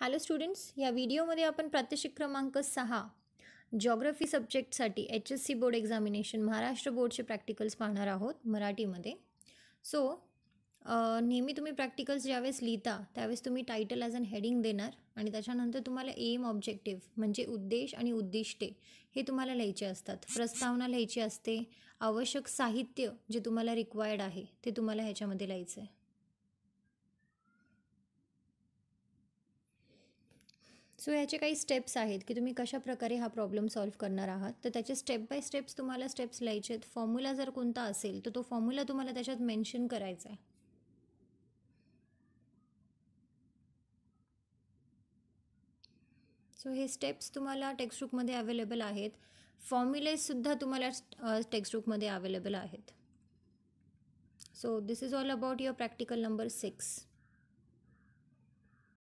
hello students या व्हिडिओमध्ये आपण प्रात्यक्षिक क्रमांक सहा जॉग्रफी सब्जेक्टसाठी H S C board examination Maharashtra बोर्डचे प्रॅक्टिकल्स पाहणार आहोत मराठीमध्ये सो नेहमी तुम्ही प्रॅक्टिकल्स ज्यावेळेस लिहिता त्यावेळेस तुम्ही टायटल ॲज अन हेडिंग देणार आणि त्याच्यानंतर तुम्हाला एम ऑब्जेक्टिव्ह म्हणजे उद्देश आणि उद्दिष्टे हे तुम्हाला लिहायचे असतात प्रस्तावना लिहायची असते आवश्यक साहित्य जे तुम्हाला रिक्वायर्ड आहे ते तुम्हाला ह्याच्यामध्ये लिहायचं आहे सो ह्याचे काही स्टेप्स आहेत की तुम्ही कशा प्रकारे हा प्रॉब्लेम सॉल्व्ह करणार आहात तर त्याचे स्टेप बाय स्टेप्स तुम्हाला स्टेप्स लिहायचे आहेत फॉर्म्युला जर कोणता असेल तर तो फॉर्म्युला तुम्हाला त्याच्यात मेन्शन करायचा आहे सो हे स्टेप्स तुम्हाला टेक्स्टबुकमध्ये अवेलेबल आहेत फॉर्म्युलेसुद्धा तुम्हाला टेक्स्टबुकमध्ये अवेलेबल आहेत so this is all about your practical number six